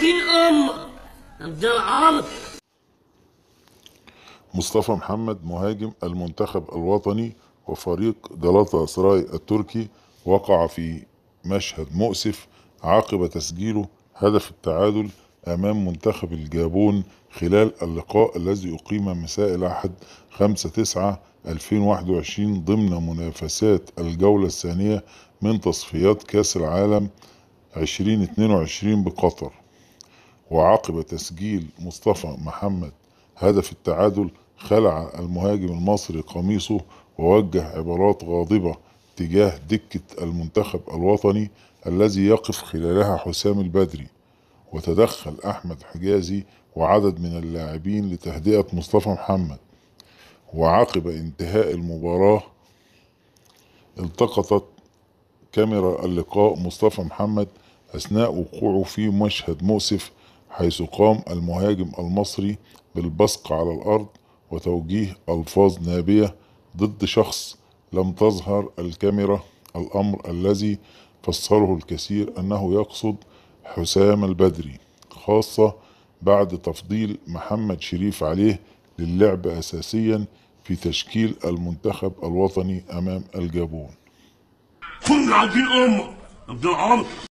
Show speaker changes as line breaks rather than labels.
بالأمر ده العرض مصطفى محمد مهاجم المنتخب الوطني وفريق جلطة سراي التركي وقع في مشهد مؤسف عقب تسجيله هدف التعادل أمام منتخب الجابون خلال اللقاء الذي أقيم مساء الأحد 5/9/2021 ضمن منافسات الجولة الثانية من تصفيات كأس العالم 2022 بقطر وعقب تسجيل مصطفى محمد هدف التعادل خلع المهاجم المصري قميصه ووجه عبارات غاضبة تجاه دكة المنتخب الوطني الذي يقف خلالها حسام البدري وتدخل أحمد حجازي وعدد من اللاعبين لتهدئة مصطفى محمد وعقب انتهاء المباراة التقطت كاميرا اللقاء مصطفى محمد أثناء وقوعه في مشهد مؤسف حيث قام المهاجم المصري بالبصق على الأرض وتوجيه ألفاظ نابية ضد شخص لم تظهر الكاميرا الأمر الذي فسره الكثير أنه يقصد حسام البدري خاصة بعد تفضيل محمد شريف عليه للعب أساسيا في تشكيل المنتخب الوطني أمام الجابون كل عايزين عبد